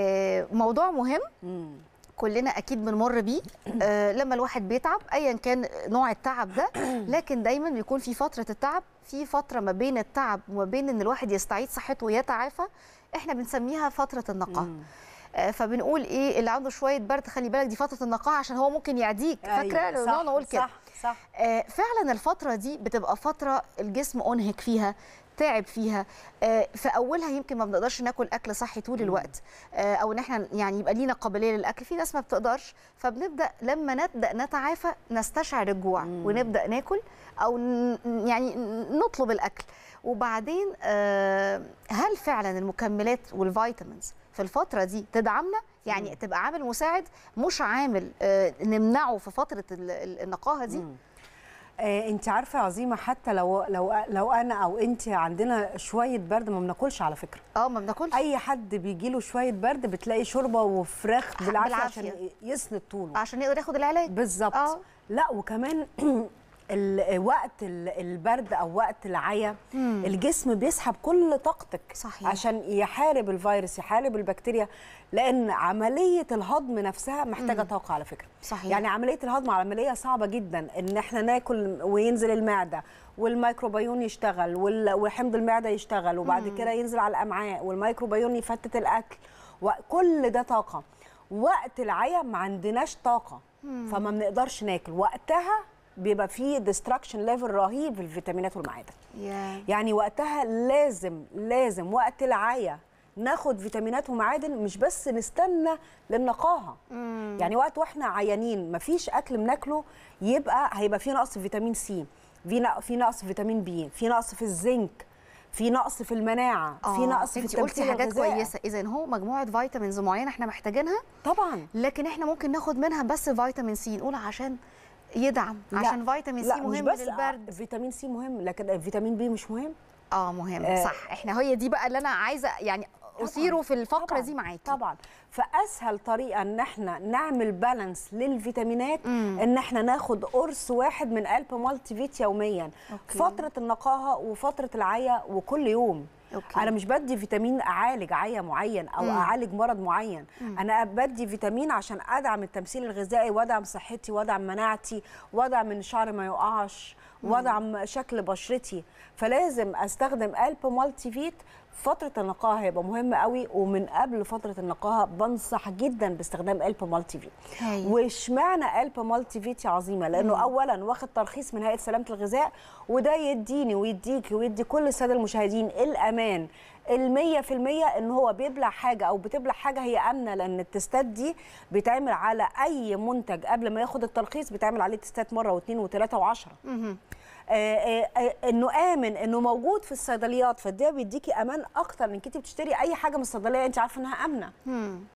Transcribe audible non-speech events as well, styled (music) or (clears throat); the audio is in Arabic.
آه، موضوع مهم كلنا اكيد بنمر بيه آه، لما الواحد بيتعب ايا كان نوع التعب ده (coughs) لكن دايما بيكون في فتره التعب في فتره ما بين التعب وما بين ان الواحد يستعيد صحته ويتعافى احنا بنسميها فتره النقاهه آه، فبنقول ايه اللي عنده شويه برد خلي بالك دي فتره النقاهه عشان هو ممكن يعديك أيوة، فاكره لو نقول كده صح صح فعلا الفتره دي بتبقى فتره الجسم انهك فيها تعب فيها آه، في اولها يمكن ما بنقدرش ناكل اكل صحي طول الوقت آه، او ان احنا يعني يبقى لينا قابليه للاكل في ناس ما بتقدرش فبنبدا لما نبدا نتعافى نستشعر الجوع ونبدا ناكل او يعني نطلب الاكل وبعدين آه، هل فعلا المكملات والفيتامينز في الفتره دي تدعمنا يعني تبقى عامل مساعد مش عامل نمنعه في فتره النقاهه دي آه، انت عارفه عظيمه حتى لو لو لو انا او انت عندنا شويه برد ما بناكلش على فكره اه ما بناكلش اي حد بيجي له شويه برد بتلاقي شوربه وفراخ بالعافيه, بالعافية. عشان يسند طوله عشان يقدر ياخد العلاج بالظبط آه. لا وكمان (clears throat) (clears throat) وقت البرد او وقت العيا الجسم بيسحب كل طاقتك صحيح. عشان يحارب الفيروس يحارب البكتيريا لان عمليه الهضم نفسها محتاجه طاقه على فكره صحيح. يعني عمليه الهضم عمليه صعبه جدا ان احنا ناكل وينزل المعده والميكروبيون يشتغل وحمض المعده يشتغل وبعد كده ينزل على الامعاء والميكروبيون يفتت الاكل وكل ده طاقه وقت العيا ما عندناش طاقه فما بنقدرش ناكل وقتها بيبقى فيه ديستراكشن ليفل رهيب في الفيتامينات والمعادن yeah. يعني وقتها لازم لازم وقت العيا ناخد فيتامينات ومعادن مش بس نستنى للنقاهه mm. يعني وقت واحنا عيانين مفيش اكل بناكله يبقى هيبقى فيه نقص في فيتامين سي في نقص في فيتامين بي في نقص في الزنك في نقص في المناعه آه. في نقص في التمثيل قلتي حاجات الغذائي. كويسه اذا هو مجموعه فيتامينز معينه احنا محتاجينها طبعا لكن احنا ممكن ناخد منها بس فيتامين سي نقول عشان يدعم عشان فيتامين سي مهم بس للبرد آه، فيتامين سي مهم لكن فيتامين بي مش مهم اه مهم آه صح احنا هي دي بقى اللي انا عايزه يعني اثيره في الفقره طبعًا. دي معاكي طبعا فاسهل طريقه ان احنا نعمل بالانس للفيتامينات مم. ان احنا ناخد قرص واحد من قلب مالتي فيت يوميا أوكي. فتره النقاهه وفتره العيا وكل يوم أوكي. انا مش بدي فيتامين اعالج عيا معين او مم. اعالج مرض معين مم. انا بدي فيتامين عشان ادعم التمثيل الغذائي وادعم صحتي وادعم مناعتي وادعم ان شعري ما يقعش وادعم شكل بشرتي فلازم استخدم قلب مالتي فيت فتره النقاهه هيبقى مهم قوي ومن قبل فتره النقاهه بنصح جدا باستخدام قلب مالتي فيت واشمعنى قلب مالتي فيت يا عظيمه لانه مم. اولا واخد ترخيص من هيئه سلامه الغذاء وده يديني ويديكي ويدي كل الساده المشاهدين الامان المية في المية ان هو بيبلع حاجه او بتبلع حاجه هي امنه لان التستات دي بيتعمل على اي منتج قبل ما ياخد الترخيص بيتعمل عليه تستات مره واثنين وثلاثه وعشره آه، آه، آه، انه امن انه موجود في الصيدليات فده بيديكي امان اكتر انك انت بتشتري اي حاجه من الصيدليه انت عارفه انها امنه